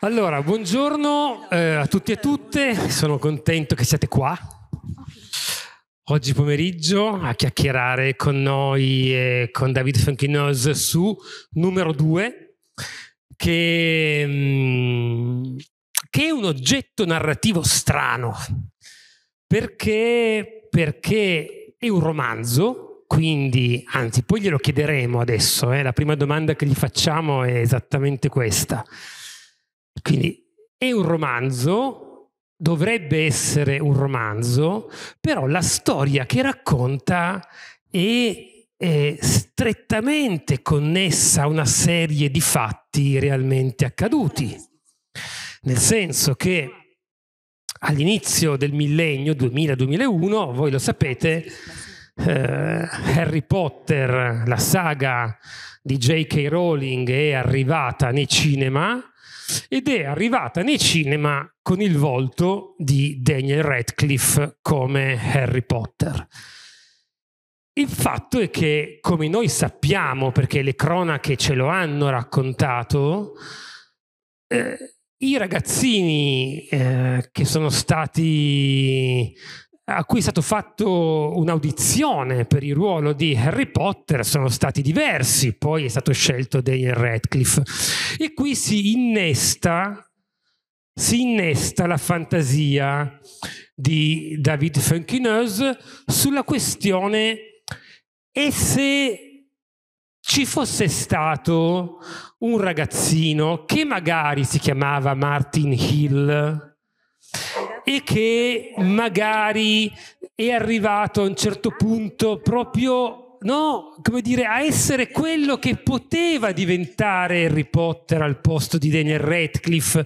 Allora, buongiorno eh, a tutti e a tutte, sono contento che siate qua oggi pomeriggio a chiacchierare con noi e con David Fanchinos su numero 2, che, mm, che, è un oggetto narrativo strano, perché, perché è un romanzo, quindi, anzi, poi glielo chiederemo adesso, eh, la prima domanda che gli facciamo è esattamente questa. Quindi è un romanzo, dovrebbe essere un romanzo, però la storia che racconta è, è strettamente connessa a una serie di fatti realmente accaduti. Nel senso che all'inizio del millennio 2000-2001, voi lo sapete, eh, Harry Potter, la saga di J.K. Rowling è arrivata nei cinema ed è arrivata nei cinema con il volto di Daniel Radcliffe come Harry Potter. Il fatto è che, come noi sappiamo, perché le cronache ce lo hanno raccontato, eh, i ragazzini eh, che sono stati a cui è stato fatto un'audizione per il ruolo di Harry Potter sono stati diversi, poi è stato scelto Daniel Radcliffe. E qui si innesta, si innesta la fantasia di David Funkinose sulla questione e se ci fosse stato un ragazzino che magari si chiamava Martin Hill, e che magari è arrivato a un certo punto proprio no, come dire, a essere quello che poteva diventare Harry Potter al posto di Daniel Radcliffe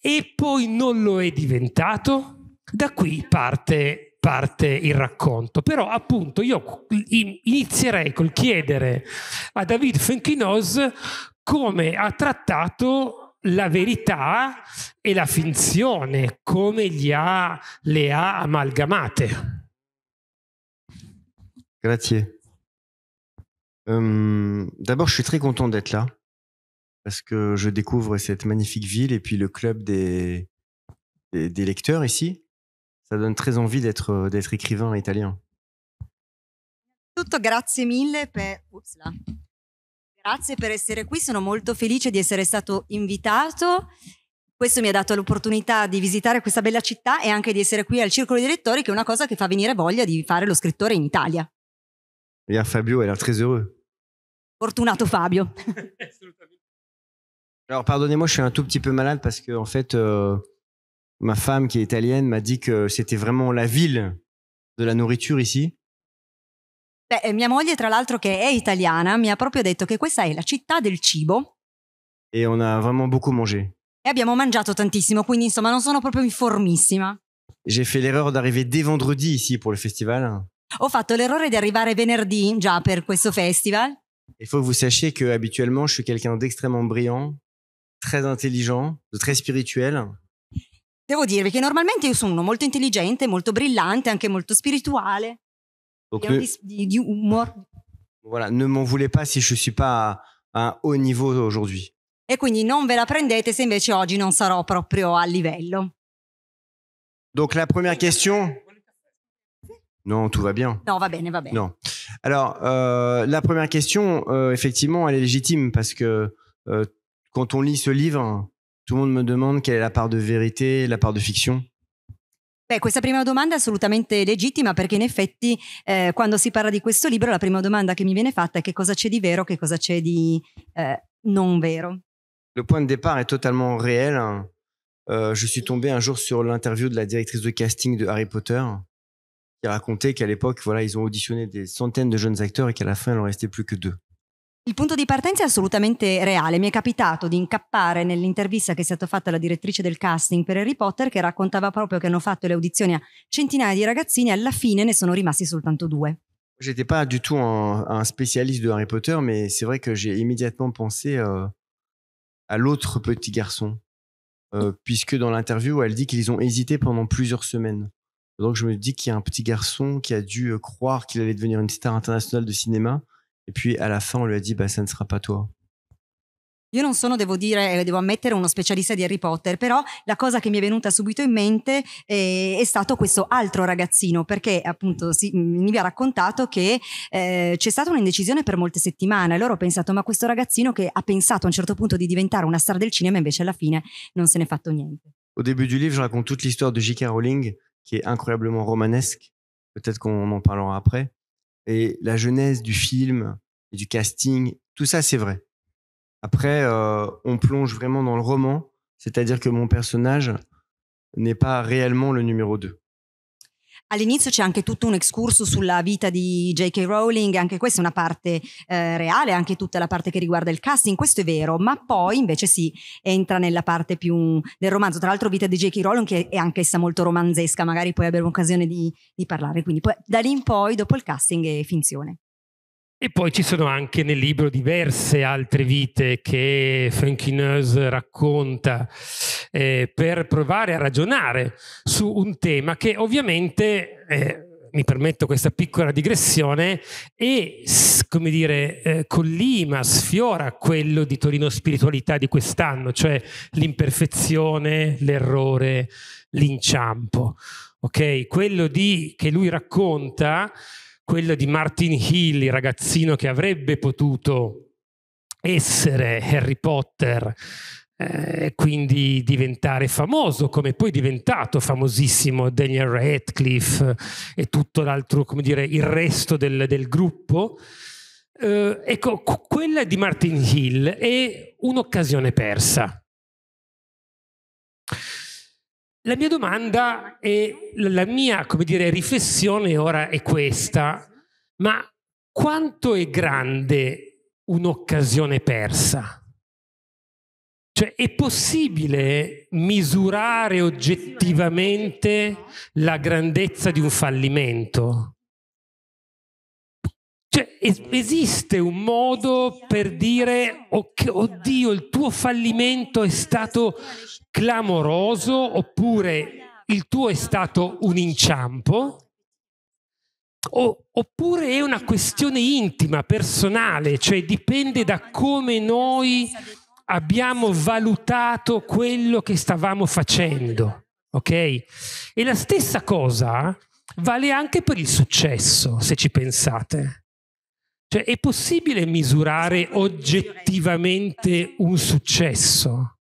e poi non lo è diventato? Da qui parte, parte il racconto. Però appunto io inizierei col chiedere a David Fenkinos come ha trattato la verità et la finzione, come ha, le ha amalgamate. Grazie. Hum, d'abord, je suis très content d'être là parce que je découvre cette magnifique ville et puis le club des, lecteurs ici. Ça donne très envie d'être écrivain italien. Tutto, grazie mille per... Grazie per essere qui, sono molto felice di essere stato invitato. Questo mi ha dato l'opportunità di visitare questa bella città e anche di essere qui al Circolo dei Lettori, che è una cosa che fa venire voglia di fare lo scrittore in Italia. Bien, Fabio, era très heureux. Fortunato Fabio. Alors, pardonnez-moi, je suis un tout petit peu malade parce que, en fait, euh, ma femme qui est italienne m'a dit que c'était vraiment la ville de la nourriture ici. Beh, mia moglie, tra l'altro, che è italiana, mi ha proprio detto che questa è la città del cibo. E on a vraiment beaucoup mangé. E abbiamo mangiato tantissimo, quindi insomma non sono proprio informissima. J'ai fait l'erreur d'arriver dès vendredi ici pour le festival. Ho fatto l'errore di arrivare venerdì già per questo festival. Il faut que vous sachiez que habituellement je suis quelqu'un d'extrêmement brillant, très intelligent, de très spirituel. Devo dirvi che normalmente io sono molto intelligente, molto brillante, anche molto spirituale. ne... Voilà, ne m'en voulez pas si je suis pas à, un haut niveau aujourd'hui. E quindi non ve la prendete se invece oggi non sarò proprio a livello. Donc la première question. Non, tout va bien. Non, va bene, va bien. Non. Alors, euh, la première question, euh, effectivement, elle est légitime parce que euh, quand on lit ce livre, tout le monde me demande quelle est la part de vérité, la part de fiction. Beh, questa prima domanda è assolutamente legittima perché in effetti eh, quando si parla di questo libro la prima domanda che mi viene fatta è che cosa c'è di vero, che cosa c'è di eh, non vero. Le point de départ est totalement réel. Euh, je suis tombé un jour sur l'interview de la directrice de casting de Harry Potter qui racontait qu'à l'époque, voilà, ils ont auditionné des centaines de jeunes acteurs et qu'à la fin, il n'en restait plus que deux. Il punto di partenza è assolutamente reale. Mi è capitato di incappare nell'intervista che è stata fatta alla direttrice del casting per Harry Potter, che raccontava proprio che hanno fatto le audizioni a centinaia di ragazzini e alla fine ne sono rimasti soltanto due. J'étais pas du tout un, un, spécialiste de Harry Potter, mais c'est vrai que j'ai immédiatement pensé euh, à l'autre petit garçon, euh, puisque dans l'interview, elle dit qu'ils ont hésité pendant plusieurs semaines. Donc je me dis qu'il y a un petit garçon qui a dû euh, croire qu'il allait devenir une star internationale de cinéma e puis à la fin, on lui a dit, bah, ça ne sera pas toi. Io non sono, devo dire, eh, devo ammettere, uno specialista di Harry Potter, però la cosa che mi è venuta subito in mente eh, è stato questo altro ragazzino, perché appunto si, mi ha raccontato che eh, c'è stata un'indecisione per molte settimane. Allora ho pensato, ma questo ragazzino che ha pensato a un certo punto di diventare una star del cinema, invece alla fine non se n'è fatto niente. Au début du livre, je raconte tutta l'histoire di J.K. Rowling, che è incroyablement romanesque. Peut-être qu'on en parlera après. et la genèse du film et du casting, tout ça c'est vrai. Après, euh, on plonge vraiment dans le roman, c'est-à-dire que mon personnage n'est pas réellement le numéro 2. All'inizio c'è anche tutto un excursus sulla vita di J.K. Rowling, anche questa è una parte eh, reale, anche tutta la parte che riguarda il casting, questo è vero, ma poi invece si entra nella parte più del romanzo. Tra l'altro vita di J.K. Rowling che è anch'essa molto romanzesca, magari poi avremo occasione di, di parlare. Quindi poi, da lì in poi, dopo il casting, è finzione. E poi ci sono anche nel libro diverse altre vite che Franchineuse racconta eh, per provare a ragionare su un tema che ovviamente, eh, mi permetto questa piccola digressione, è, come dire, eh, collima, sfiora quello di Torino Spiritualità di quest'anno, cioè l'imperfezione, l'errore, l'inciampo. Ok? Quello di, che lui racconta quello di Martin Hill, il ragazzino che avrebbe potuto essere Harry Potter eh, e eh, quindi diventare famoso, come poi è diventato famosissimo Daniel Radcliffe e tutto l'altro, come dire, il resto del, del gruppo. Eh, ecco, quella di Martin Hill è un'occasione persa. La mia domanda e la mia, come dire, riflessione ora è questa, ma quanto è grande un'occasione persa? Cioè, è possibile misurare oggettivamente la grandezza di un fallimento? Cioè, es- esiste un modo per dire, okay, oddio, il tuo fallimento è stato clamoroso oppure il tuo è stato un inciampo? O, oppure è una questione intima, personale, cioè dipende da come noi abbiamo valutato quello che stavamo facendo. Ok? E la stessa cosa vale anche per il successo, se ci pensate. Cioè, è possibile misurare oggettivamente un successo?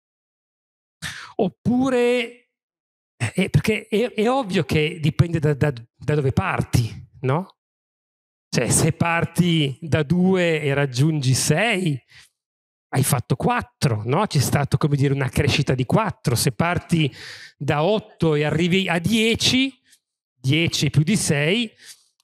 Oppure, è, eh, eh, perché è, è, ovvio che dipende da, da, da dove parti, no? Cioè, se parti da due e raggiungi sei, hai fatto quattro, no? c'è stata come dire una crescita di quattro. se parti da otto e arrivi a dieci, dieci più di sei,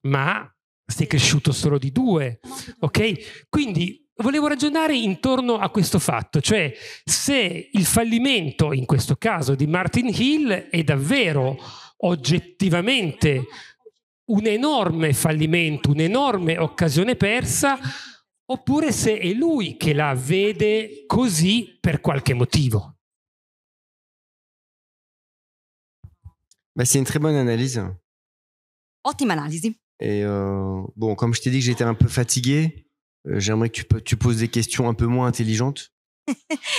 ma sei cresciuto solo di due, ok? Quindi volevo ragionare intorno a questo fatto, cioè se il fallimento, in questo caso di Martin Hill, è davvero oggettivamente un enorme fallimento, un'enorme occasione persa, oppure se è lui che la vede così per qualche motivo. Beh, c'est una très bonne analyse. Ottima analisi. Et euh, bon, comme je t'ai dit que j'étais un peu fatigué, euh, j'aimerais que tu, poses des questions un peu moins intelligentes.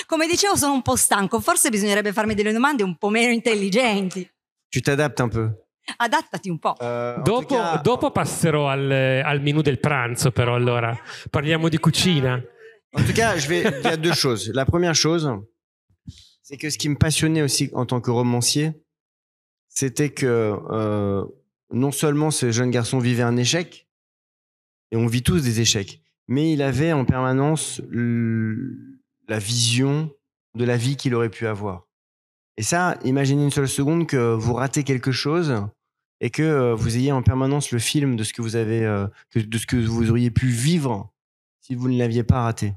Comme disais, je suis un po' stanco. Forse bisognerebbe farmi delle domande un po' meno intelligenti. Tu t'adaptes un peu. Adattati un po'. Euh, dopo, cas, dopo, passerò al, al menù del pranzo, però allora parliamo di cucina. En tout cas, il y a deux choses. La première chose, c'est que ce qui me passionnait aussi en tant que romancier, c'était que non seulement ce jeune garçon vivait un échec, et on vit tous des échecs, mais il avait en permanence la vision de la vie qu'il aurait pu avoir. Et ça, imaginez une seule seconde que vous ratez quelque chose et que euh, vous ayez en permanence le film de euh, de ce que vous auriez pu vivre si vous ne l'aviez pas raté.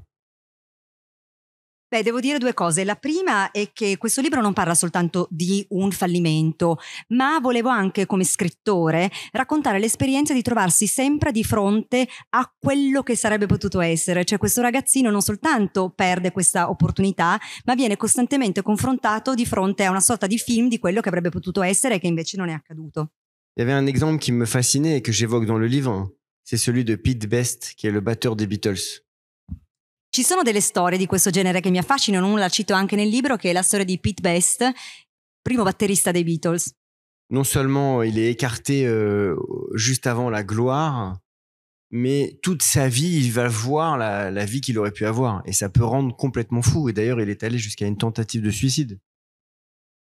Beh, devo dire due cose. La prima è che questo libro non parla soltanto di un fallimento, ma volevo anche come scrittore raccontare l'esperienza di trovarsi sempre di fronte a quello che sarebbe potuto essere, cioè questo ragazzino non soltanto perde questa opportunità, ma viene costantemente confrontato di fronte a una sorta di film di quello che avrebbe potuto essere e che invece non è accaduto. Il y avait un exemple qui me fascinait et que j'évoque dans le livre, c'est celui de Pete Best, qui est le batteur des Beatles. Ci sono delle storie di questo genere che mi affascinano, una la cito anche nel libro, che è la storia di Pete Best, primo batterista dei Beatles. Non seulement il est écarté euh, juste avant la gloire, mais toute sa vie, il va voir la, la vie qu'il aurait pu avoir. Et ça peut rendre complètement fou. Et d'ailleurs, il est allé jusqu'à une tentative de suicide.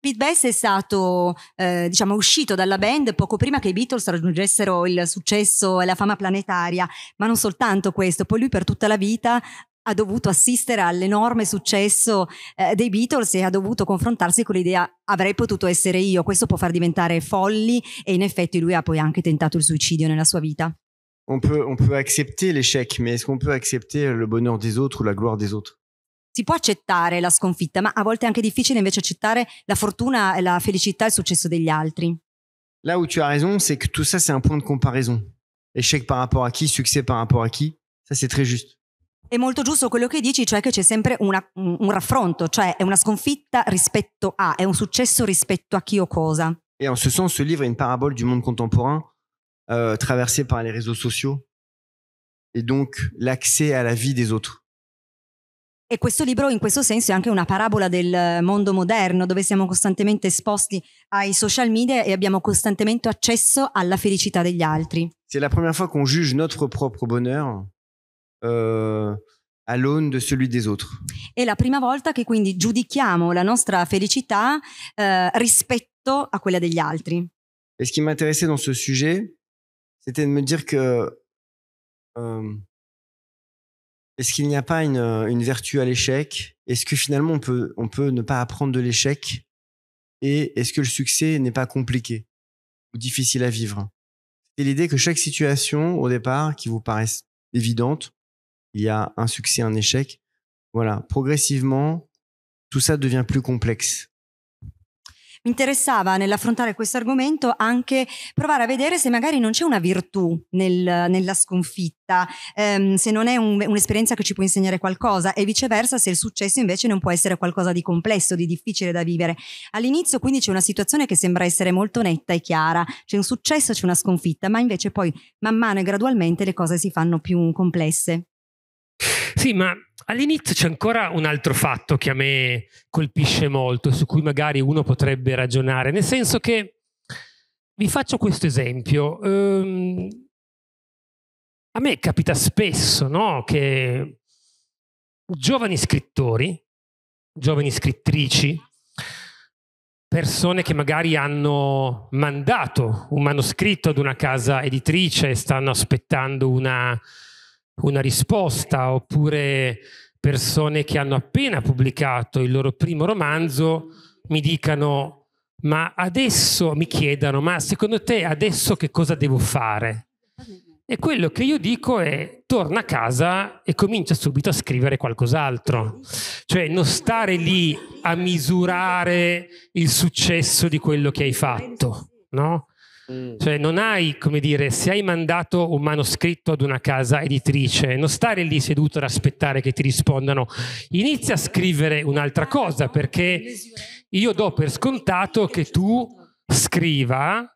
Pete Best è stato, eh, diciamo, uscito dalla band poco prima che i Beatles raggiungessero il successo e la fama planetaria, ma non soltanto questo, poi lui per tutta la vita ha dovuto assistere all'enorme successo eh, dei Beatles e ha dovuto confrontarsi con l'idea avrei potuto essere io, questo può far diventare folli e in effetti lui ha poi anche tentato il suicidio nella sua vita. On peut, on peut accepter l'échec, mais est-ce qu'on peut accepter le bonheur des autres ou la gloire des autres? Si può accettare la sconfitta, ma a volte è anche difficile invece accettare la fortuna, la felicità e il successo degli altri. Là où tu as raison, c'est que tout ça, c'est un point de comparaison. Échec par rapport à qui, succès par rapport à qui, ça c'est très juste. È molto giusto quello che dici, cioè che c'è sempre una, un raffronto, cioè è una sconfitta rispetto a, è un successo rispetto a chi o cosa. E in questo senso, il libro è una parabola del mondo contemporain euh, traversé par les réseaux sociaux e quindi l'accès à la vie des autres. E questo libro in questo senso è anche una parabola del mondo moderno dove siamo costantemente esposti ai social media e abbiamo costantemente accesso alla felicità degli altri. C'est la première fois qu'on juge notre propre bonheur Euh, à l'aune de celui des autres. Et la première fois que, quindi giudichiamo la nostra felicità à eh, rispetto a quella degli Et ce qui m'intéressait dans ce sujet, c'était de me dire que euh, est-ce qu'il n'y a pas une, vertu à l'échec Est-ce que finalement on peut, on peut ne pas apprendre de l'échec Et est-ce que le succès n'est pas compliqué ou difficile à vivre C'est l'idée que chaque situation au départ qui vous paraisse évidente il y a un succès, un échec. Voilà, progressivement, tout ça devient plus complexe. Mi interessava nell'affrontare questo argomento anche provare a vedere se magari non c'è una virtù nel, nella sconfitta, ehm, se non è un, un'esperienza che ci può insegnare qualcosa e viceversa se il successo invece non può essere qualcosa di complesso, di difficile da vivere. All'inizio quindi c'è una situazione che sembra essere molto netta e chiara, c'è un successo, c'è una sconfitta, ma invece poi man mano e gradualmente le cose si fanno più complesse. Sì, ma all'inizio c'è ancora un altro fatto che a me colpisce molto, su cui magari uno potrebbe ragionare, nel senso che vi faccio questo esempio. Um, a me capita spesso no, che giovani scrittori, giovani scrittrici, persone che magari hanno mandato un manoscritto ad una casa editrice e stanno aspettando una una risposta, oppure persone che hanno appena pubblicato il loro primo romanzo mi dicano, ma adesso mi chiedono ma secondo te adesso che cosa devo fare? E quello che io dico è torna a casa e comincia subito a scrivere qualcos'altro. Cioè non stare lì a misurare il successo di quello che hai fatto, no? Mm. Cioè non hai, come dire, se hai mandato un manoscritto ad una casa editrice, non stare lì seduto ad aspettare che ti rispondano, inizia a scrivere un'altra cosa perché io do per scontato che tu scriva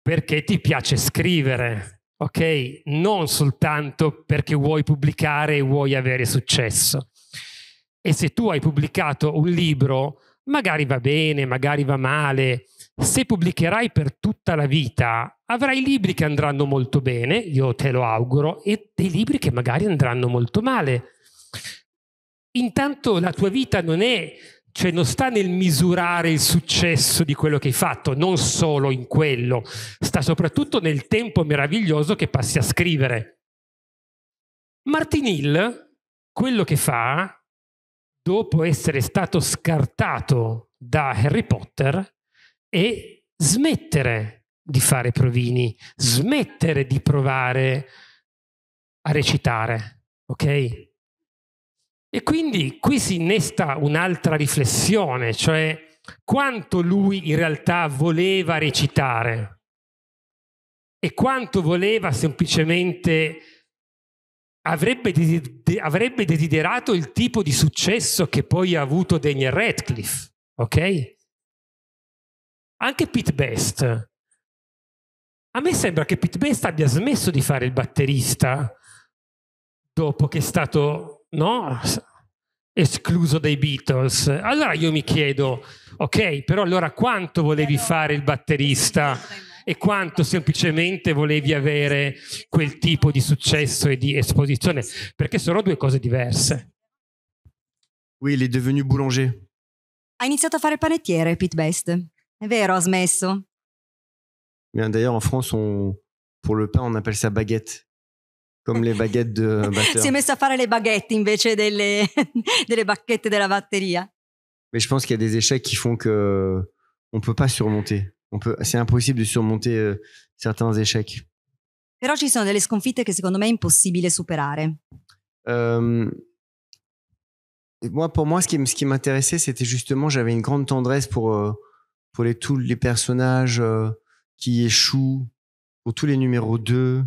perché ti piace scrivere, ok? Non soltanto perché vuoi pubblicare e vuoi avere successo. E se tu hai pubblicato un libro, magari va bene, magari va male, se pubblicherai per tutta la vita, avrai libri che andranno molto bene, io te lo auguro, e dei libri che magari andranno molto male. Intanto la tua vita non è, cioè non sta nel misurare il successo di quello che hai fatto, non solo in quello, sta soprattutto nel tempo meraviglioso che passi a scrivere. Martin Hill, quello che fa, dopo essere stato scartato da Harry Potter, e smettere di fare provini, smettere di provare a recitare, ok? E quindi qui si innesta un'altra riflessione, cioè quanto lui in realtà voleva recitare e quanto voleva semplicemente avrebbe, desiderato il tipo di successo che poi ha avuto Daniel Radcliffe, ok? anche Pete Best. A me sembra che Pete Best abbia smesso di fare il batterista dopo che è stato no, escluso dai Beatles. Allora io mi chiedo, ok, però allora quanto volevi fare il batterista e quanto semplicemente volevi avere quel tipo di successo e di esposizione? Perché sono due cose diverse. Oui, il est devenu boulanger. Ha iniziato a fare il panettiere, Pete Best. vrai, vero, ho smesso. D'ailleurs, en France, on, pour le pain, on appelle ça baguette. Comme les baguettes de batterie. si è à faire les baguettes, baguette invece des delle de la batterie. Mais je pense qu'il y a des échecs qui font qu'on ne peut pas surmonter. c'est impossible de surmonter euh, certains échecs. Però ci sono delle sconfitte che secondo me è impossibile superare. Euh, moi, pour moi, ce qui, ce qui m'intéressait, c'était justement, j'avais une grande tendresse pour euh, pour les, tous les personnages euh, qui échouent, pour tous les numéros 2.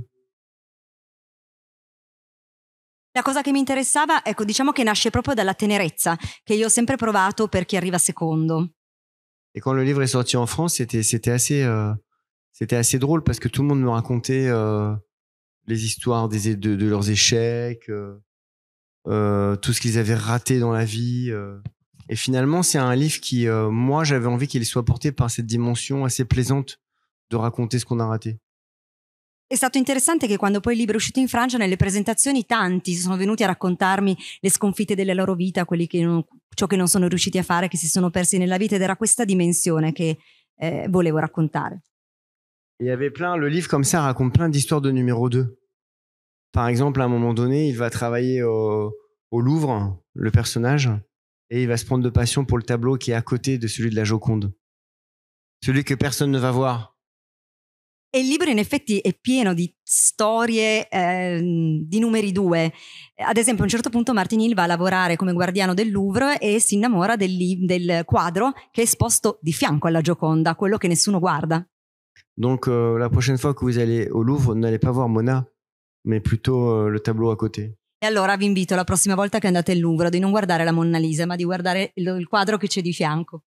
La chose qui m'intéressait, interessava, ecco, diciamo che nasce proprio dalla tenerezza que j'ai toujours sempre provato qui arrive arriva Et quand le livre est sorti en France, c'était euh, assez drôle parce que tout le monde me racontait euh, les histoires de, leurs échecs, tout ce qu'ils avaient raté dans la vie. Et finalement, c'est un livre qui, euh, moi, j'avais envie qu'il soit porté par cette dimension assez plaisante de raconter ce qu'on a raté. È stato interessante che quando poi il libro è uscito in Francia, nelle presentazioni tanti sono venuti a raccontarmi les sconfitte de leur vie, che non, ciò che non sono à faire, fare, che si sono persi nella vita ed era questa dimensione che eh, volevo raccontare. Il y avait plein, le livre comme ça raconte plein d'histoires de numéro 2. Par exemple, à un moment donné, il va travailler au, au Louvre, le personnage, et il va se prendre de passion pour le tableau qui est à côté de celui de la Joconde. Celui que personne ne va voir. Et le livre, en effet, est pieno di storie de ehm, di numeri due. Ad esempio, un certain point, Martin Hill va travailler lavorare come guardiano del Louvre et s'innamora del, del quadro qui est esposto di fianco alla Gioconda, quello che nessuno guarda. Donc euh, la prochaine fois que vous allez au Louvre, n'allez pas voir Mona, mais plutôt euh, le tableau à côté. E allora vi invito la prossima volta che andate in Louvre di non guardare la Mona Lisa, ma di guardare il quadro che c'è di fianco.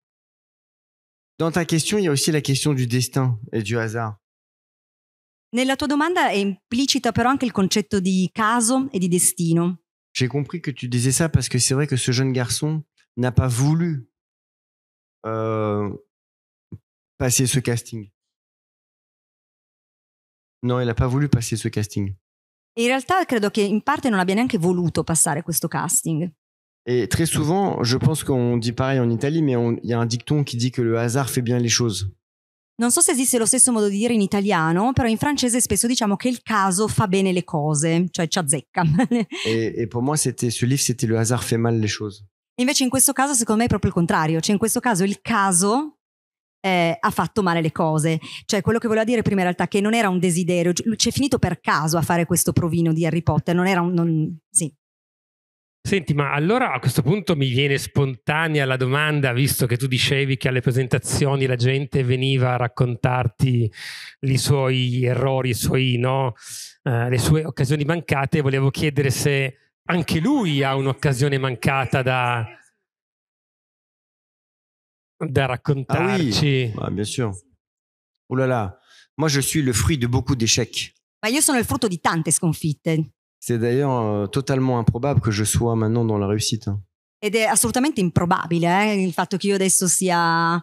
Dans ta question, il y a aussi la question du destin et du hasard. Nella tua domanda è implicita però anche il concetto di caso e di destino. J'ai compris que tu disais ça parce que c'est vrai que ce jeune garçon n'a pas voulu euh, passer ce casting. Non, il n'a pas voulu passer ce casting. Et in realtà, credo che in parte non abbia neanche voluto passare questo casting. Et très souvent, je pense qu'on dit pareil en Italie, mais il y a un dicton qui dit que le hasard fait bien les choses. Non so se esiste lo stesso modo di dire in italiano, però in francese spesso diciamo che il caso fa bene le cose, cioè ci azzecca. e, e per me ce livre c'était le hasard fait mal les choses. Invece in questo caso secondo me è proprio il contrario, cioè in questo caso il caso eh, ha fatto male le cose. Cioè, quello che voleva dire prima in realtà che non era un desiderio, ci è finito per caso a fare questo provino di Harry Potter, non era un... Non, sì. Senti, ma allora a questo punto mi viene spontanea la domanda, visto che tu dicevi che alle presentazioni la gente veniva a raccontarti i suoi errori, i suoi, no, eh, le sue occasioni mancate, volevo chiedere se anche lui ha un'occasione mancata da, De raconter. Ah oui, bah, bien sûr. Oh là là, moi je suis le fruit de beaucoup d'échecs. Ma bah, io sono il frutto di tante sconfitte. C'est d'ailleurs euh, totalement improbable que je sois maintenant dans la réussite. Hein. Ed è assolutamente improbabile eh, il fatto che io adesso sia,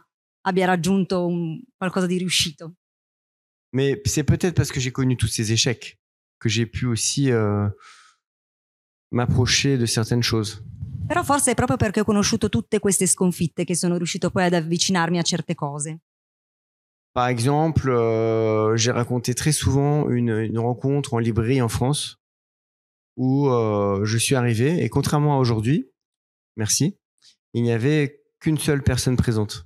abbia raggiunto un, qualcosa di riuscito. Mais c'est peut-être parce que j'ai connu tous ces échecs que j'ai pu aussi euh, m'approcher de certaines choses. Però forse è proprio perché ho conosciuto tutte queste sconfitte che sono riuscito poi ad avvicinarmi a certe cose. Par exemple, euh, j'ai raconté très souvent une, une, rencontre en librairie en France où euh, je suis arrivé et contrairement à aujourd'hui, merci, il n'y avait qu'une seule personne présente.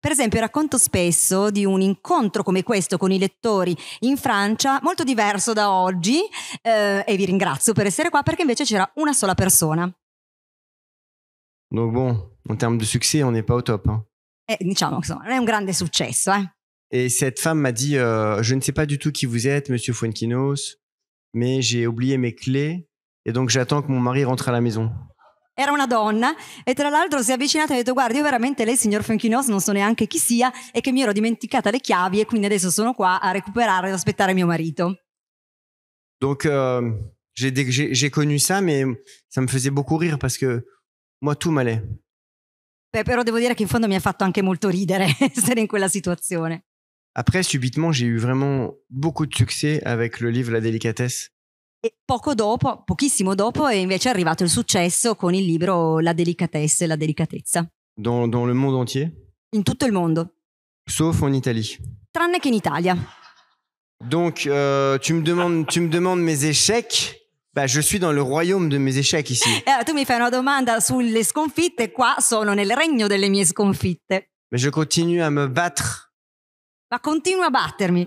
Per esempio, racconto spesso di un incontro come questo con i lettori in Francia, molto diverso da oggi, eh, e vi ringrazio per essere qua perché invece c'era una sola persona. Donc bon, en termes de succès, on n'est pas au top. Hein. Eh, diciamo, insomma, un grande successo. Eh. Et cette femme m'a dit euh, Je ne sais pas du tout qui vous êtes, monsieur Fuenquinos, mais j'ai oublié mes clés et donc j'attends que mon mari rentre à la maison. Era una donna e tra l'altro si è avvicinata e ha detto guardi io veramente lei signor Fuenquinos non so neanche chi sia e che mi ero dimenticata le chiavi e quindi adesso sono qua a recuperare e ad aspettare mio marito. Donc euh, j'ai connu ça mais ça me faisait beaucoup rire parce que moi tout m'allait. Beh, però devo dire che in fondo mi ha fatto anche molto ridere essere in quella situazione. Après, subitement, j'ai eu vraiment beaucoup de succès avec le livre La délicatesse. Et poco dopo, pochissimo dopo, è invece arrivato il successo con il libro La délicatesse et la delicatezza. Dans, dans le monde entier, In tutto il mondo, sauf en Italie. tranne che in Italia. Donc, euh, tu, me demandes, tu me demandes mes échecs. Bah, je suis dans le royaume de mes échecs ici. E eh, une tu mi fai una domanda sulle sconfitte, qua sono nel regno delle mie sconfitte. Mais je continue à me battre. Ma continuo a battermi.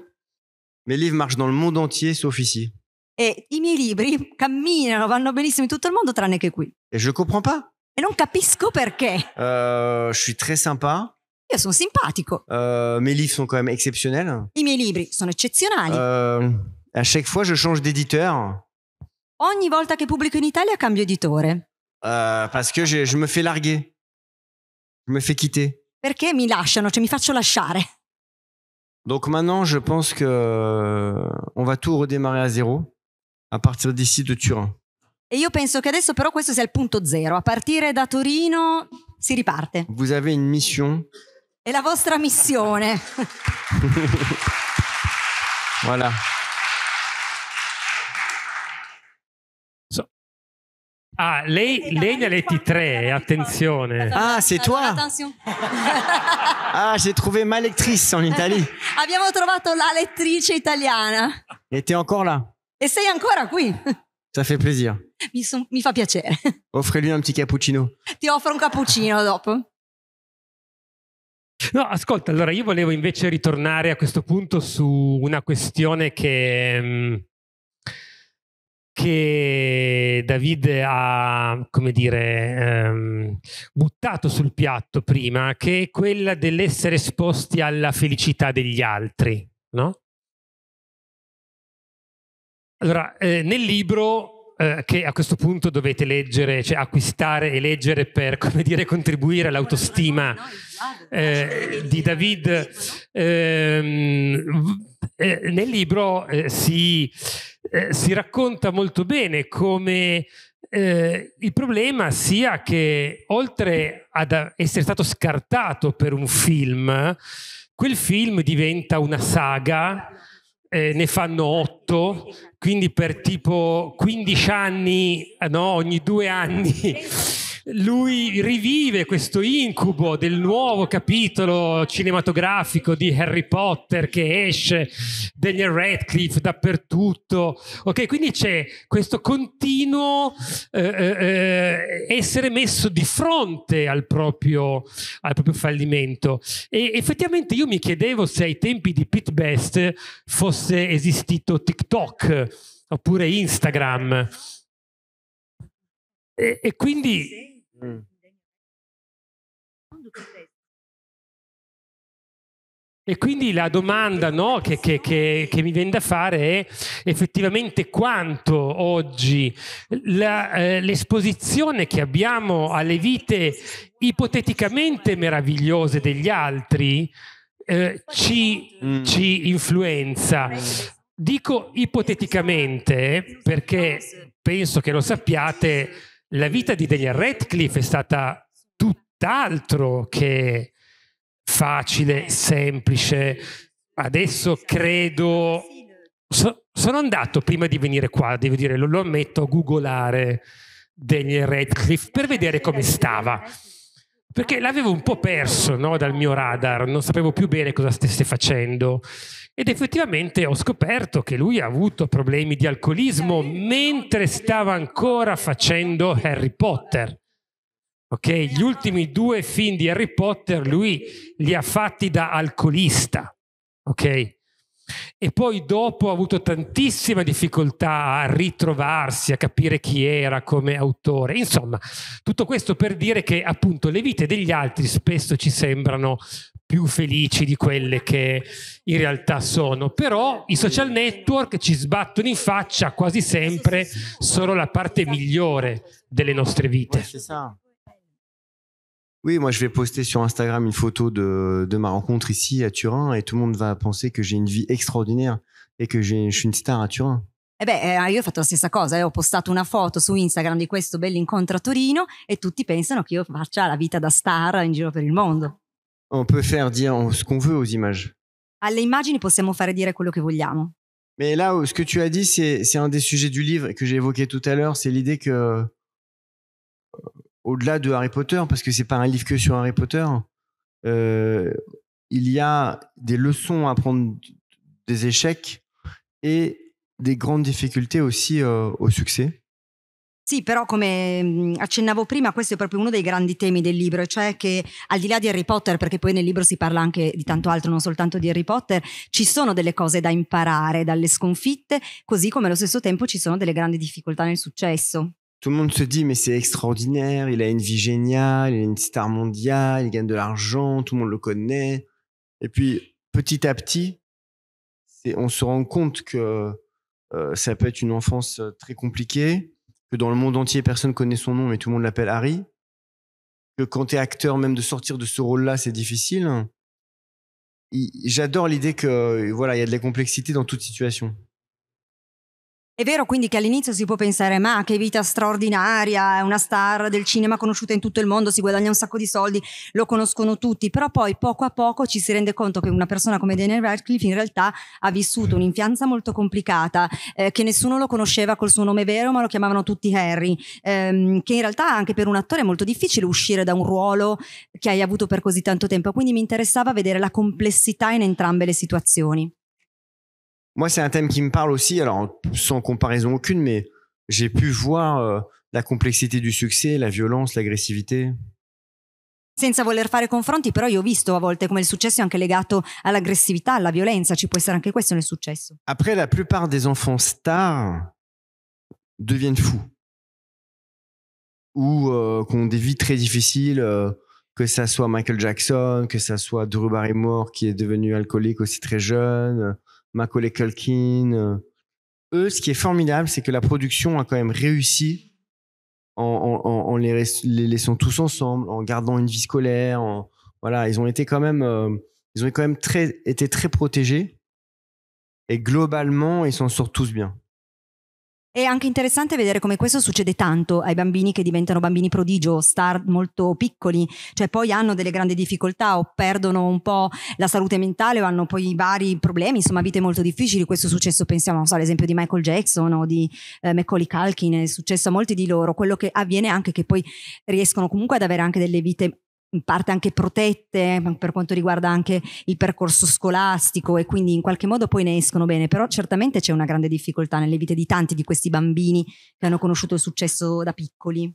Mes livres marchent dans le monde entier sauf ici. E i miei libri camminano, vanno benissimo in tutto il mondo tranne che qui. Et je comprends pas. E non capisco perché. Euh, je suis très sympa. Io sono simpatico. Euh, mes livres sont quand même exceptionnels. I miei libri sono eccezionali. Euh, à chaque fois, je change d'éditeur. Ogni volta che pubblico in Italia cambio editore. Euh, parce que je, je, me fais larguer. Je me fais quitter. Perché mi lasciano, cioè mi faccio lasciare. Donc maintenant, je pense que euh, on va tout redémarrer à zéro à partir d'ici de Turin. E io penso che adesso però questo sia il punto zero. A partire da Torino si riparte. Vous avez une mission. E la vostra missione. voilà. Ah, lei, lei ne ha letti tre, attenzione. Ah, sei tu? Attention. Ah, j'ai trouvé ma lettrice en Italie. Abbiamo trovato la lettrice italiana. E t'es encore là E sei ancora qui. Ça fait plaisir. Mi, son- mi fa piacere. offre lui un petit cappuccino. Ti offro un cappuccino dopo. No, ascolta, allora io volevo invece ritornare a questo punto su una questione che... mh, mm, che David ha, come dire, ehm, buttato sul piatto prima, che è quella dell'essere esposti alla felicità degli altri, no? Allora, eh, nel libro, eh, che a questo punto dovete leggere, cioè acquistare e leggere per, come dire, contribuire all'autostima eh, di David, ehm, eh, nel libro eh, si eh, si racconta molto bene come eh, il problema sia che oltre ad essere stato scartato per un film, quel film diventa una saga, eh, ne fanno otto, quindi per tipo 15 anni, no, ogni due anni lui rivive questo incubo del nuovo capitolo cinematografico di Harry Potter che esce, Daniel Radcliffe dappertutto. Ok, quindi c'è questo continuo eh, eh, eh, essere messo di fronte al proprio, al proprio fallimento. E effettivamente io mi chiedevo se ai tempi di Pete Best fosse esistito TikTok oppure Instagram. E, e quindi e quindi la domanda no, che, che, che, che, mi viene da fare è effettivamente quanto oggi la, eh, l'esposizione che abbiamo alle vite ipoteticamente meravigliose degli altri eh, ci, mm. ci influenza. Dico ipoteticamente perché penso che lo sappiate la vita di Daniel Radcliffe è stata tutt'altro che facile, semplice. Adesso credo... So, sono andato prima di venire qua, devo dire, lo, lo ammetto, a googolare Daniel Radcliffe per vedere come stava perché l'avevo un po' perso no, dal mio radar, non sapevo più bene cosa stesse facendo. Ed effettivamente ho scoperto che lui ha avuto problemi di alcolismo mentre stava ancora facendo Harry Potter. Ok, gli ultimi due film di Harry Potter lui li ha fatti da alcolista. Ok, e poi dopo ha avuto tantissima difficoltà a ritrovarsi, a capire chi era come autore. Insomma, tutto questo per dire che appunto le vite degli altri spesso ci sembrano più felici di quelle che in realtà sono, però i social network ci sbattono in faccia quasi sempre solo la parte esatto. migliore delle nostre vite. Oui, moi je vais poster sur Instagram une photo de, de ma rencontre ici à Turin et tout le monde va penser que j'ai une vie extraordinaire et que je suis une star à Turin. Eh beh, eh, io ho fatto la stessa cosa, eh, ho postato una foto su Instagram di questo bell'incontro a Torino e tutti pensano che io faccia la vita da star in giro per il mondo. On peut faire dire ce qu'on veut aux images. l'image, nous pouvons faire dire ce que nous voulons. Mais là, ce que tu as dit, c'est un des sujets du livre que j'ai évoqué tout à l'heure, c'est l'idée que au-delà de Harry Potter, parce que c'est pas un livre que sur Harry Potter, euh, il y a des leçons à prendre des échecs e delle grandi difficoltà aussi euh, au succès. Sì, però come mm, accennavo prima, questo è proprio uno dei grandi temi del libro, cioè che al di là di Harry Potter, perché poi nel libro si parla anche di tanto altro, non soltanto di Harry Potter, ci sono delle cose da imparare dalle sconfitte, così come allo stesso tempo ci sono delle grandi difficoltà nel successo. tout le monde se dit mais c'est extraordinaire, il a une vie géniale, il est une star mondiale, il gagne de l'argent, tout le monde le connaît. Et puis petit à petit, on se rend compte que euh, ça peut être une enfance euh, très compliquée, que dans le monde entier personne connaît son nom mais tout le monde l'appelle Harry, que quand tu es acteur même de sortir de ce rôle-là, c'est difficile. J'adore l'idée que voilà, il y a de la complexité dans toute situation. È vero quindi che all'inizio si può pensare ma che vita straordinaria, è una star del cinema conosciuta in tutto il mondo, si guadagna un sacco di soldi, lo conoscono tutti, però poi poco a poco ci si rende conto che una persona come Daniel Radcliffe in realtà ha vissuto un'infianza molto complicata, eh, che nessuno lo conosceva col suo nome vero ma lo chiamavano tutti Harry, ehm, che in realtà anche per un attore è molto difficile uscire da un ruolo che hai avuto per così tanto tempo, quindi mi interessava vedere la complessità in entrambe le situazioni. Moi, c'est un thème qui me parle aussi. Alors, sans comparaison aucune, mais j'ai pu voir euh, la complexité du succès, la violence, l'agressivité. Sans vouloir fare confronti, però io ho visto a volte come il successo è anche legato all'aggressività, alla violenza, ci può essere anche questo nel succès. Après, la plupart des enfants stars deviennent fous ou euh, qui ont des vies très difficiles, euh, que ça soit Michael Jackson, que ça soit Drew Barrymore qui est devenu alcoolique aussi très jeune, Macaulay Culkin. Euh, eux, ce qui est formidable, c'est que la production a quand même réussi en, les, laissant tous ensemble, en gardant une vie scolaire. voilà, ils ont été quand même, euh, ils ont quand même très, été très protégés. Et globalement, ils s'en sortent tous bien. È anche interessante vedere come questo succede tanto ai bambini che diventano bambini prodigio, star molto piccoli, cioè poi hanno delle grandi difficoltà o perdono un po' la salute mentale o hanno poi vari problemi, insomma vite molto difficili. Questo è successo, pensiamo so, all'esempio di Michael Jackson o di eh, Macaulay Culkin, è successo a molti di loro. Quello che avviene è anche che poi riescono comunque ad avere anche delle vite in parte anche protette per quanto riguarda anche il percorso scolastico e quindi in qualche modo poi ne escono bene, però certamente c'è una grande difficoltà nelle vite di tanti di questi bambini che hanno conosciuto il successo da piccoli.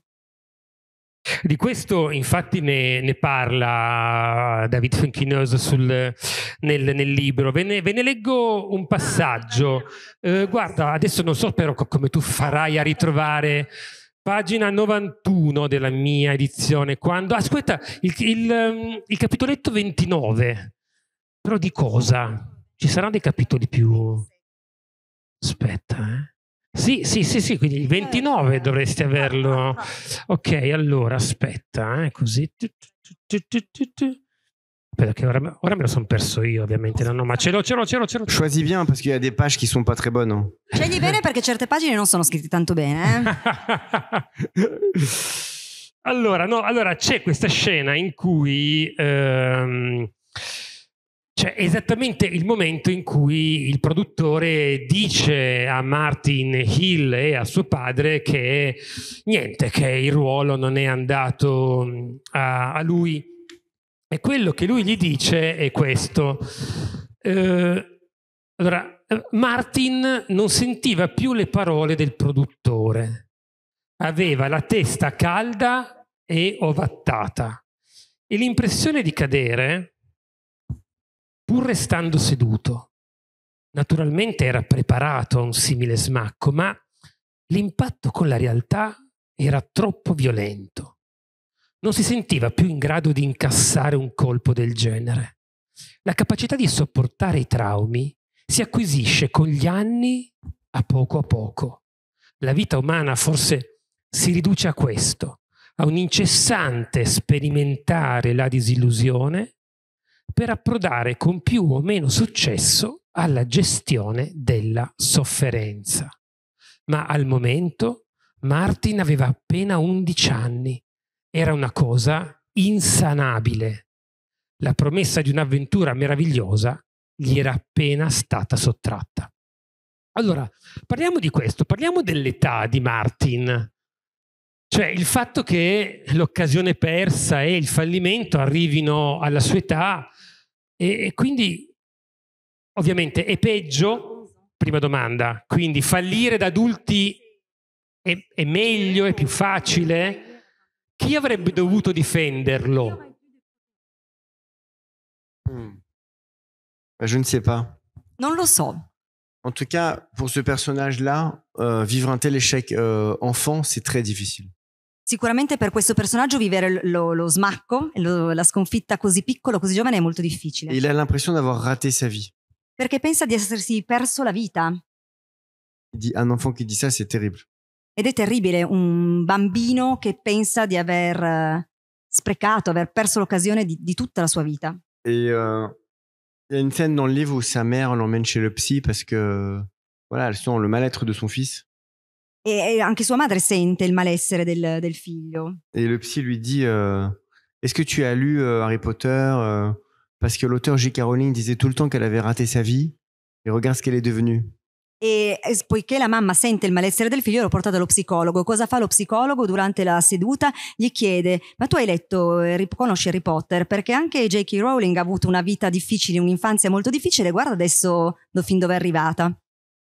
Di questo infatti ne, ne parla eh, David Fenchineuse nel, nel, libro. Ve ne, ve ne, leggo un passaggio. Eh, guarda, adesso non so però come tu farai a ritrovare pagina 91 della mia edizione, quando... Aspetta, il, il, ehm, il capitoletto 29, però di cosa? Ci saranno dei capitoli più... Aspetta, eh. Sì, sì, sì, sì, quindi il 29 dovresti averlo. Ok, allora aspetta, eh, così. Perché ora, ora me lo sono perso io, ovviamente. No, no, ma ce l'ho, ce l'ho, ce l'ho, ce l'ho. Choisis bien, perché il y a des pages qui sont pas très bonnes. Scegli bene perché certe pagine non sono scritte tanto bene. Eh? allora, no, allora c'è questa scena in cui. Ehm, c'è esattamente il momento in cui il produttore dice a Martin Hill e a suo padre che niente, che il ruolo non è andato mm, a, a lui e quello che lui gli dice è questo. Eh, allora, eh, Martin non sentiva più le parole del produttore, aveva la testa calda e ovattata e l'impressione di cadere, pur restando seduto. Naturalmente era preparato a un simile smacco, ma l'impatto con la realtà era troppo violento non si sentiva più in grado di incassare un colpo del genere. La capacità di sopportare i traumi si acquisisce con gli anni a poco a poco. La vita umana forse si riduce a questo, a un incessante sperimentare la disillusione per approdare con più o meno successo alla gestione della sofferenza. Ma al momento Martin aveva appena 11 anni era una cosa insanabile. La promessa di un'avventura meravigliosa gli era appena stata sottratta. Allora, parliamo di questo, parliamo dell'età di Martin. Cioè il fatto che l'occasione persa e il fallimento arrivino alla sua età e, e quindi ovviamente è peggio, prima domanda, quindi fallire da adulti è, è meglio, è più facile? Chi avrebbe dovuto difenderlo? Hmm. Je ne sais pas. Non lo so. En tout cas, pour ce personnage-là, euh, vivre un tel échec euh, enfant, c'est très difficile. Sicuramente per questo personaggio vivere lo, lo smacco, lo, la sconfitta così piccola, così giovane è molto difficile. Et il a l'impression d'avoir raté sa vita. Perché pensa di essersi perso la vita. un enfant che dice ça, c'est terrible. Et c'est terrible, un bambino qui pensa di aver eh, sprecato, aver perso l'occasione di, di tutta la sua vita. Et euh, il y a une scène dans le livre où sa mère l'emmène chez le psy parce que voilà, elle sent le mal-être de son fils. Et, et anche sua madre sente il malessere del, del figlio. Et le psy lui dit euh, Est-ce que tu as lu euh, Harry Potter Parce que l'auteur J. Caroline disait tout le temps qu'elle avait raté sa vie. Et regarde ce qu'elle est devenue. e poiché la mamma sente il malessere del figlio lo porta dallo psicologo. Cosa fa lo psicologo durante la seduta? Gli chiede ma tu hai letto, eh, conosci Harry Potter? Perché anche J.K. Rowling ha avuto una vita difficile, un'infanzia molto difficile, guarda adesso fin dove è arrivata.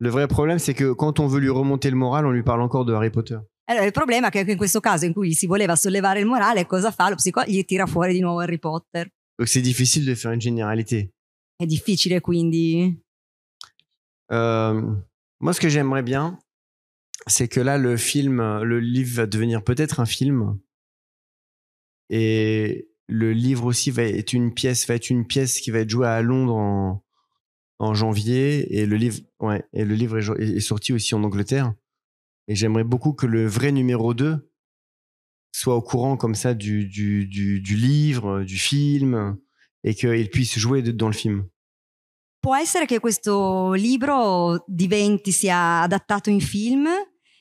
Le vrai problème c'est que quand on veut lui remonter le moral on lui parle encore de Harry Potter. Allora, eh, il problema è che in questo caso in cui si voleva sollevare il morale, cosa fa? Lo psicologo gli tira fuori di nuovo Harry Potter. Donc c'est difficile de faire une généralité. È difficile quindi Euh, moi, ce que j'aimerais bien, c'est que là, le film, le livre va devenir peut-être un film. Et le livre aussi va être une pièce, va être une pièce qui va être jouée à Londres en, en janvier. Et le livre, ouais, et le livre est, sorti aussi en Angleterre. Et j'aimerais beaucoup que le vrai numéro 2 soit au courant comme ça du, du livre, du film, et qu'il puisse jouer dans le film. Può essere che questo libro diventi, sia adattato in film,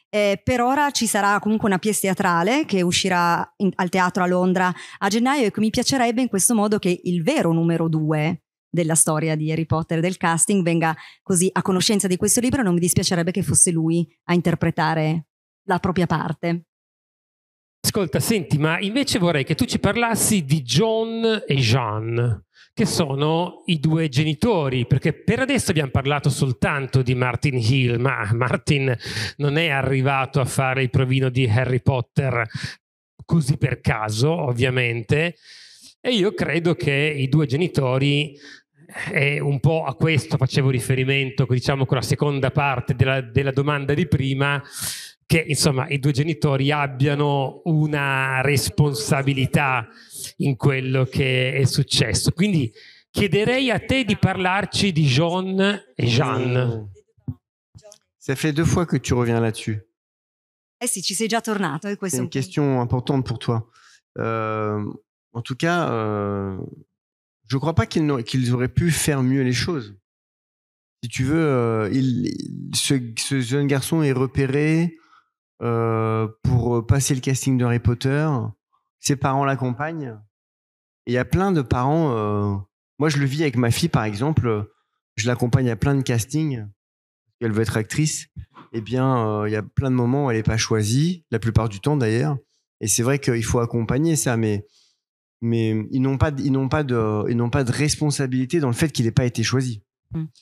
eh, per ora ci sarà comunque una pièce teatrale che uscirà in, al teatro a Londra a gennaio e mi piacerebbe in questo modo che il vero numero due della storia di Harry Potter del casting venga così a conoscenza di questo libro non mi dispiacerebbe che fosse lui a interpretare la propria parte. Ascolta, senti, ma invece vorrei che tu ci parlassi di John e Jean che sono i due genitori, perché per adesso abbiamo parlato soltanto di Martin Hill, ma Martin non è arrivato a fare il provino di Harry Potter così per caso, ovviamente, e io credo che i due genitori e un po' a questo facevo riferimento, diciamo, con la seconda parte della, della domanda di prima, che insomma i due genitori abbiano una responsabilità in quello che è successo. Quindi chiederei a te di parlarci de John et Jeanne. Ça fait deux fois que tu reviens là-dessus. Eh si, ci sei già tornato. Eh, C'est une question importante pour toi. Euh, en tout cas, euh, je ne crois pas qu'ils auraient pu faire mieux les choses. Si tu veux, euh, ce, ce, jeune garçon est repéré pour passer le casting de Harry Potter ses parents l'accompagnent. Il y a plein de parents. Euh, moi, je le vis avec ma fille, par exemple. Euh, je l'accompagne à plein de castings. Elle veut être actrice. Eh bien, euh, il y a plein de moments où elle n'est pas choisie, la plupart du temps d'ailleurs. Et c'est vrai qu'il faut accompagner ça, mais, mais ils n'ont pas, ils n'ont pas, de, n'ont pas de responsabilité dans le fait qu'il n'ait pas été choisi. en mm. réalité,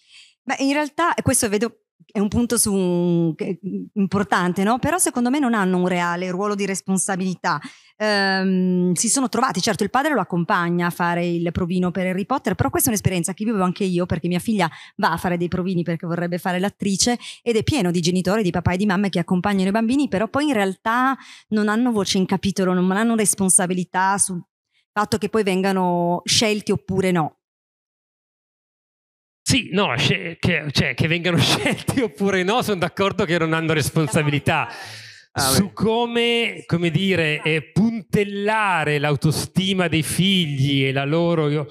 bah, in realtà, questo vedo è un punto un, mm, importante, no? però secondo me non hanno un reale ruolo di responsabilità. Ehm, si sono trovati, certo il padre lo accompagna a fare il provino per Harry Potter, però questa è un'esperienza che vivo anche io perché mia figlia va a fare dei provini perché vorrebbe fare l'attrice ed è pieno di genitori, di papà e di mamme che accompagnano i bambini, però poi in realtà non hanno voce in capitolo, non hanno responsabilità sul fatto che poi vengano scelti oppure no. Sì, no, che, cioè, che vengano scelti oppure no, sono d'accordo che non hanno responsabilità. Ah, su come, come dire, eh, puntellare l'autostima dei figli e la loro... Io,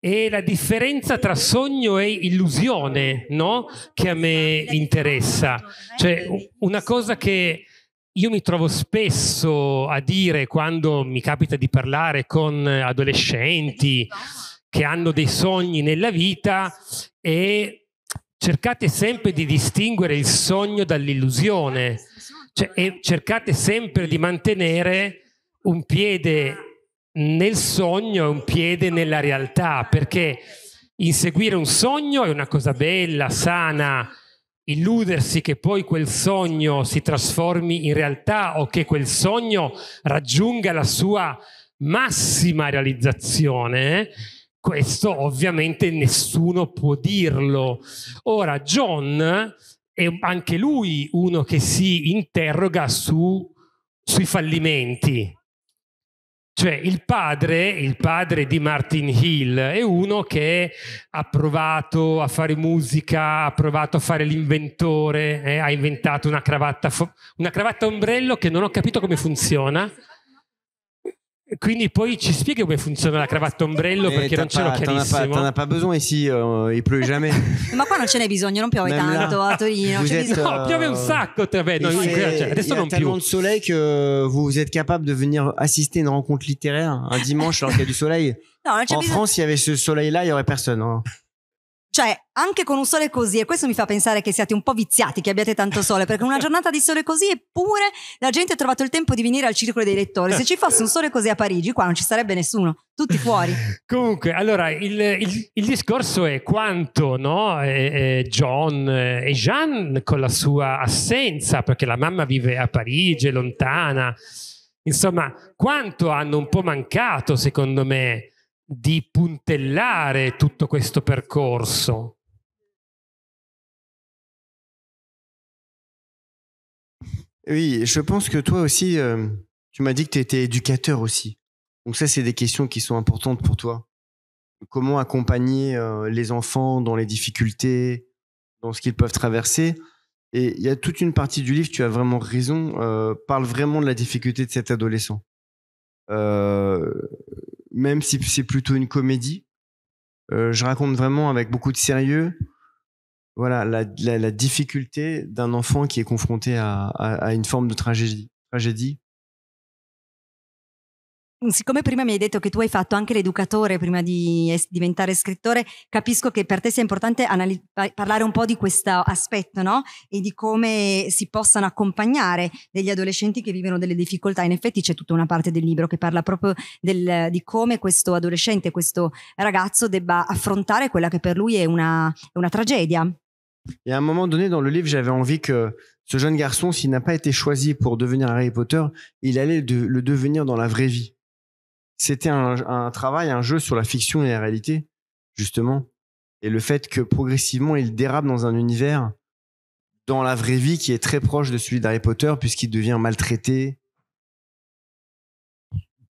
e la differenza tra sogno e illusione, no? Che a me interessa. Cioè, una cosa che io mi trovo spesso a dire quando mi capita di parlare con adolescenti che hanno dei sogni nella vita e cercate sempre di distinguere il sogno dall'illusione cioè, e cercate sempre di mantenere un piede nel sogno e un piede nella realtà perché inseguire un sogno è una cosa bella, sana, illudersi che poi quel sogno si trasformi in realtà o che quel sogno raggiunga la sua massima realizzazione questo ovviamente nessuno può dirlo. Ora, John è anche lui uno che si interroga su, sui fallimenti. Cioè il padre, il padre di Martin Hill, è uno che ha provato a fare musica, ha provato a fare l'inventore, eh, ha inventato una cravatta, una cravatta ombrello che non ho capito come funziona. Quindi poi ci explique come funziona la cravate ombrello eh, perché non ce l'ho chiarissimo. as pas besoin eh eh, ici, il pleut jamais. Mais qua non ce n'è bisogno, non piove Même tanto là. a Torino. Êtes, no, piove un euh, sacco. Vabbè, no, non Il y a tellement de soleil que vous êtes capable de venir assister à une rencontre littéraire un dimanche alors qu'il y a du soleil. en France, il y avait ce soleil-là, il n'y aurait personne. Hein. Cioè, anche con un sole così, e questo mi fa pensare che siate un po' viziati, che abbiate tanto sole, perché una giornata di sole così, eppure la gente ha trovato il tempo di venire al circolo dei lettori. Se ci fosse un sole così a Parigi, qua non ci sarebbe nessuno, tutti fuori. Comunque, allora, il, il, il discorso è quanto no, eh, eh, John e Jeanne, con la sua assenza, perché la mamma vive a Parigi, è lontana, insomma, quanto hanno un po' mancato, secondo me, de puntellare tout ce percorso. Oui, je pense que toi aussi, euh, tu m'as dit que tu étais éducateur aussi. Donc ça, c'est des questions qui sont importantes pour toi. Comment accompagner euh, les enfants dans les difficultés, dans ce qu'ils peuvent traverser. Et il y a toute une partie du livre, tu as vraiment raison, euh, parle vraiment de la difficulté de cet adolescent. Euh, même si c'est plutôt une comédie. Euh, je raconte vraiment avec beaucoup de sérieux voilà, la, difficulté d'un enfant qui est confronté à, une forme de tragédie Mm, siccome prima mi hai detto che tu hai fatto anche l'educatore prima di es- diventare scrittore, capisco che per te sia importante anali- parlare un po' di questo aspetto, no? E di come si possano accompagnare degli adolescenti che vivono delle difficoltà. In effetti c'è tutta una parte del libro che parla proprio del, di come questo adolescente, questo ragazzo debba affrontare quella che per lui è una, una tragedia. E a un momento donné dans le livre, j'avais envie que ce jeune garçon, s'il n'a pas été choisi pour devenir Harry Potter, il allait de, le devenir dans la vraie vie. c'était un, travail, un jeu sur la fiction et la réalité, justement. Et le fait que progressivement, il dérape dans un univers, dans la vraie vie, qui est très proche de celui d'Harry Potter, puisqu'il devient maltraité,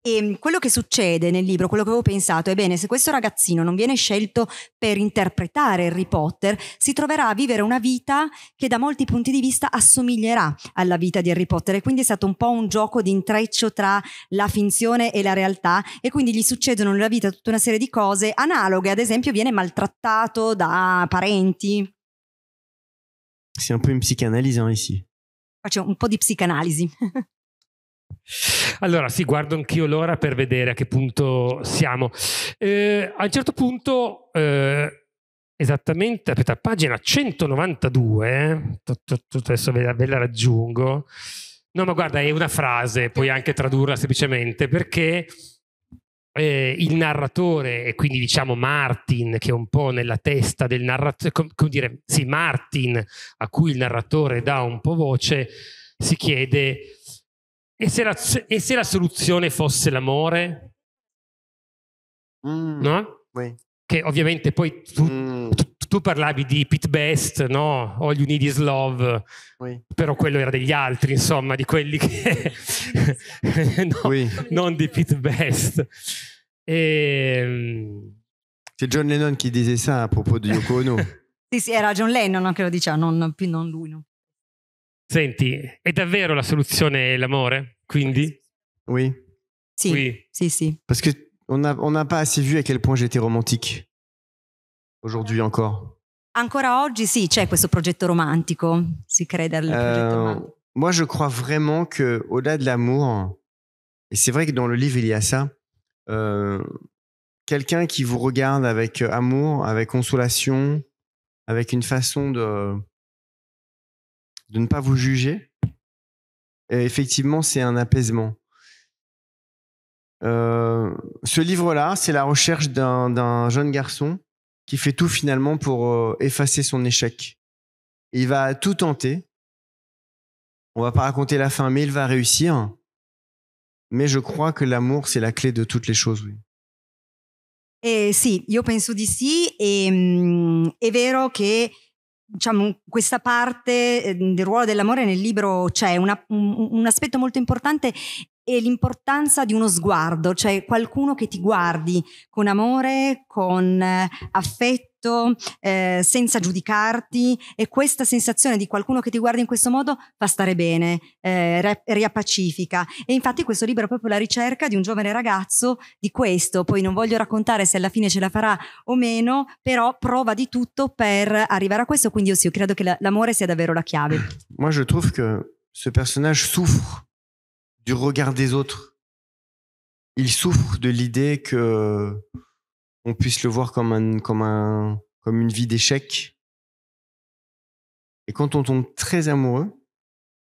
E ehm, quello che succede nel libro, quello che avevo pensato, è bene, se questo ragazzino non viene scelto per interpretare Harry Potter, si troverà a vivere una vita che da molti punti di vista assomiglierà alla vita di Harry Potter e quindi è stato un po' un gioco di intreccio tra la finzione e la realtà e quindi gli succedono nella vita tutta una serie di cose analoghe, ad esempio viene maltrattato da parenti. Siamo un po' in psicanalisi, sì. Faccio un po' di psicanalisi. Allora, sì, guardo anch'io l'ora per vedere a che punto siamo. Eh, a un certo punto, eh, esattamente, aspetta, pagina 192, adesso ve la, ve la raggiungo. No, ma guarda, è una frase, puoi anche tradurla semplicemente, perché eh, il narratore, e quindi diciamo Martin, che è un po' nella testa del narratore, eh, com- come dire, sì, Martin, a cui il narratore dà un po' voce, si chiede e se la, e se la soluzione fosse l'amore? Mm, no? Oui. Che ovviamente poi tu, mm. tu, tu, parlavi di Pete Best, no? All You Need Is Love, oui. però quello era degli altri, insomma, di quelli che... no, oui. Non di Pete Best. E... Ehm, C'est John Lennon che disait ça à propos di Yoko Ono. sì, sì, era John Lennon che lo diceva, non, non lui. No. Senti, ce vraiment la solution l'amour Quindi? Oui. Oui. Parce qu'on on n'a on pas assez vu à quel point j'étais romantique. Aujourd'hui ah. encore. Encore aujourd'hui, sì, c'è questo progetto romantico. Si crede progetto euh, romantico. Moi, je crois vraiment que au-delà de l'amour, et c'est vrai que dans le livre il y a ça, euh, quelqu'un qui vous regarde avec amour, avec consolation, avec une façon de de ne pas vous juger, et effectivement, c'est un apaisement. Euh, ce livre-là, c'est la recherche d'un jeune garçon qui fait tout finalement pour euh, effacer son échec. Il va tout tenter. On va pas raconter la fin, mais il va réussir. Mais je crois que l'amour, c'est la clé de toutes les choses, oui. Eh, sì, io penso di sì. E, mm, diciamo, questa parte eh, del ruolo dell'amore nel libro c'è, una, un, un, aspetto molto importante e l'importanza di uno sguardo, cioè qualcuno che ti guardi con amore, con eh, affetto, eh, senza giudicarti e questa sensazione di qualcuno che ti guarda in questo modo fa stare bene, eh, riappacifica. E infatti questo libro è proprio la ricerca di un giovane ragazzo di questo, poi non voglio raccontare se alla fine ce la farà o meno, però prova di tutto per arrivare a questo, quindi io sì, io credo che l'amore sia davvero la chiave. Moi je trouve que ce personnage souffre du regard des autres. Il souffre de l'idée que on puisse le voir comme un, comme un, comme une vie d'échec. Et quand on tombe très amoureux,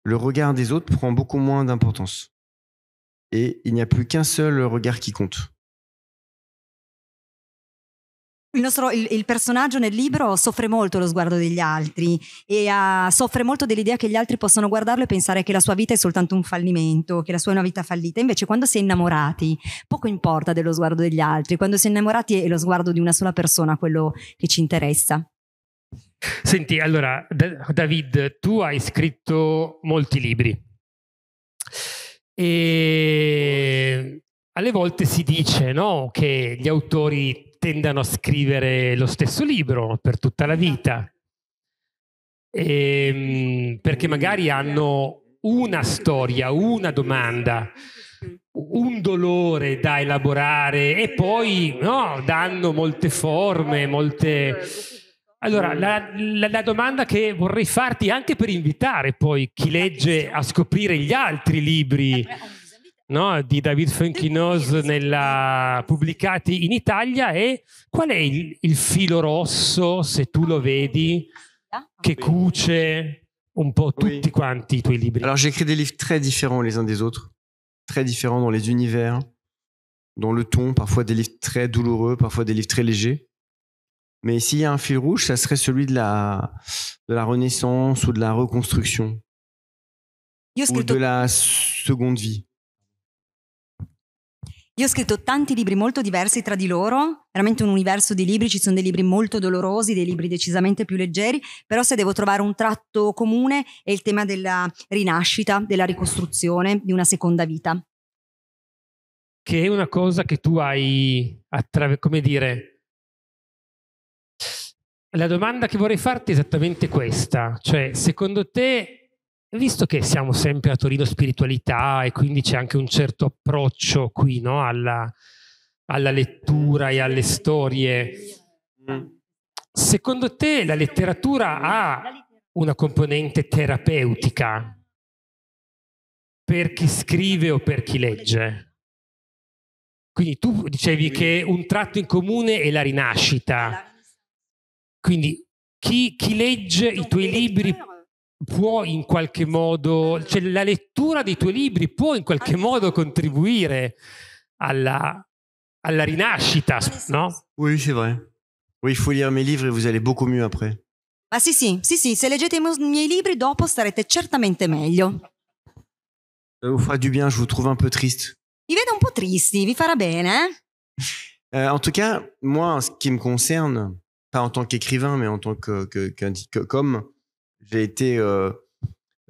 le regard des autres prend beaucoup moins d'importance. Et il n'y a plus qu'un seul regard qui compte. Il, nostro, il, il, personaggio nel libro soffre molto lo sguardo degli altri e uh, soffre molto dell'idea che gli altri possano guardarlo e pensare che la sua vita è soltanto un fallimento, che la sua è una vita fallita. Invece, quando si è innamorati, poco importa dello sguardo degli altri, quando si è innamorati è lo sguardo di una sola persona quello che ci interessa. Senti, allora, D- David, tu hai scritto molti libri e alle volte si dice no, che gli autori tendano a scrivere lo stesso libro per tutta la vita, e, ehm, perché magari hanno una storia, una domanda, un dolore da elaborare e poi no, danno molte forme, molte... Allora, la, la, la, domanda che vorrei farti anche per invitare poi chi legge a scoprire gli altri libri no? David nella... pubblicati in Italia e qual rosso, tu un Alors j'ai des livres très différents les uns des autres, très différents dans les univers, dans le ton, parfois des livres très douloureux, parfois des livres très légers. Mais s'il y a un fil rouge, ça serait celui de la, de la renaissance ou de la reconstruction. ou de la seconde vie. Io ho scritto tanti libri molto diversi tra di loro, veramente un universo di libri, ci sono dei libri molto dolorosi, dei libri decisamente più leggeri, però se devo trovare un tratto comune è il tema della rinascita, della ricostruzione, di una seconda vita. Che è una cosa che tu hai, attraver- come dire, la domanda che vorrei farti è esattamente questa, cioè secondo te visto che siamo sempre a Torino Spiritualità e quindi c'è anche un certo approccio qui no? alla, alla, lettura e alle storie, mm. secondo te la letteratura ha una componente terapeutica per chi scrive o per chi legge? Quindi tu dicevi che un tratto in comune è la rinascita. Quindi chi, chi legge i tuoi libri può in qualche modo, cioè la lettura dei tuoi libri può in qualche modo contribuire alla, à rinascita, no? Oui, c'est vrai. Oui, il faut lire mes livres et vous allez beaucoup mieux après. Ah sì, sì, sì, sì, se leggete i miei libri dopo starete certamente meglio. Ça vous fera du bien, je vous trouve un peu triste. Vi vedo un po' tristi, vi farà bene, eh? Euh, en tout cas, moi, en ce qui me concerne, pas en tant qu'écrivain, mais en tant que, que, que, que J'ai été euh,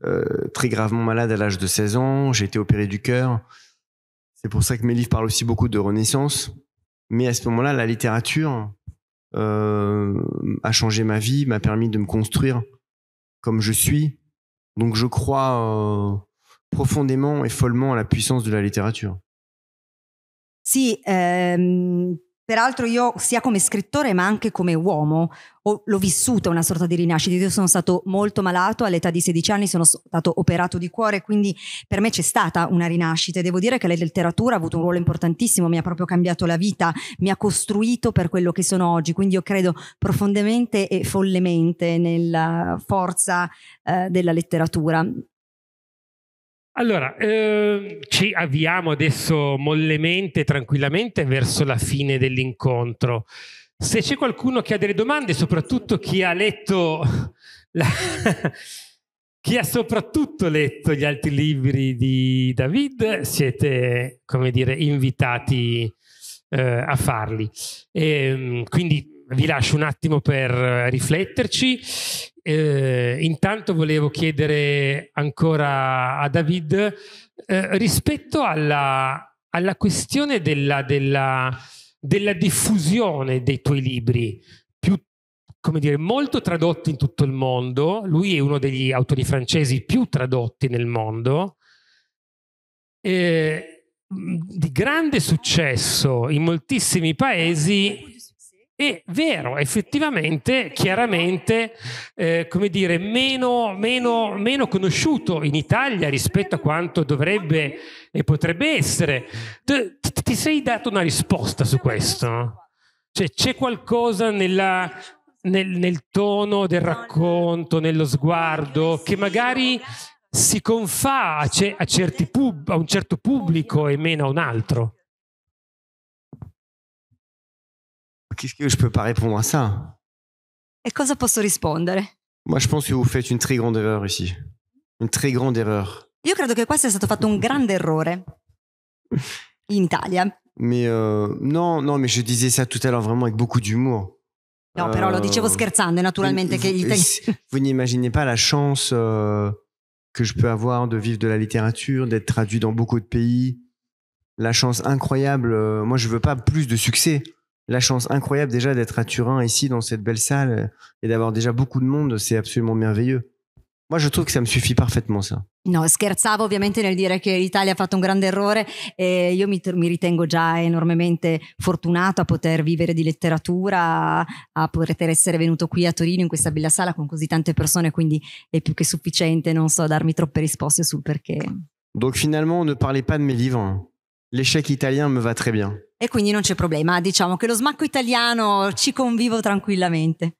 euh, très gravement malade à l'âge de 16 ans. J'ai été opéré du cœur. C'est pour ça que mes livres parlent aussi beaucoup de renaissance. Mais à ce moment-là, la littérature euh, a changé ma vie, m'a permis de me construire comme je suis. Donc je crois profondément et follement à la puissance de la littérature. Si Peraltro io sia come scrittore ma anche come uomo ho, l'ho vissuta una sorta di rinascita. Io sono stato molto malato, all'età di 16 anni sono stato operato di cuore, quindi per me c'è stata una rinascita e devo dire che la letteratura ha avuto un ruolo importantissimo, mi ha proprio cambiato la vita, mi ha costruito per quello che sono oggi, quindi io credo profondamente e follemente nella forza eh, della letteratura. Allora, eh, ci avviamo adesso mollemente, tranquillamente verso la fine dell'incontro. Se c'è qualcuno che ha delle domande, soprattutto chi ha letto, la, chi ha soprattutto letto gli altri libri di David, siete, come dire, invitati eh, a farli. E, ehm, quindi vi lascio un attimo per rifletterci eh, intanto volevo chiedere ancora a David eh, rispetto alla, alla questione della, della, della, diffusione dei tuoi libri, più, come dire, molto tradotti in tutto il mondo. Lui è uno degli autori francesi più tradotti nel mondo. Eh, di grande successo in moltissimi paesi è vero, effettivamente, chiaramente, eh, come dire, meno, meno, meno, conosciuto in Italia rispetto a quanto dovrebbe e potrebbe essere. Ti, ti sei dato una risposta su questo? Cioè, c'è qualcosa nella, nel, nel tono del racconto, nello sguardo, che magari si confà a, a, pub, a un certo pubblico e meno a un altro? Qu'est-ce que je peux pas répondre à ça Et cosa posso rispondere Moi, je pense que vous faites une très grande erreur ici. Une très grande erreur. Je crois que qua stato fatto un grand erreur in Italia. Mais euh, non, non, mais je disais ça tout à l'heure vraiment avec beaucoup d'humour. Non, mais lo dicevo euh, scherzando, naturalmente. che Vous, n'imaginez pas la chance euh, que je peux avoir de vivre de la littérature, d'être traduit dans beaucoup de pays. La chance incroyable. moi, je veux pas plus de succès. la chance incroyable déjà d'être à Turin ici dans cette belle salle euh, et d'avoir déjà beaucoup de monde, c'est absolument merveilleux. Moi, je trouve que ça me suffit parfaitement, ça. No, scherzavo ovviamente nel dire che l'Italia ha fatto un grande errore e io mi, mi, ritengo già enormemente fortunato a poter vivere di letteratura, a poter essere venuto qui a Torino in questa bella sala con così tante persone, quindi è più che sufficiente, non so, darmi troppe risposte sul perché. Donc finalement, ne parlez pas de mes livres. L'échec italien me va très bien. E quindi non c'è problema, diciamo che lo smacco italiano ci convivo tranquillamente.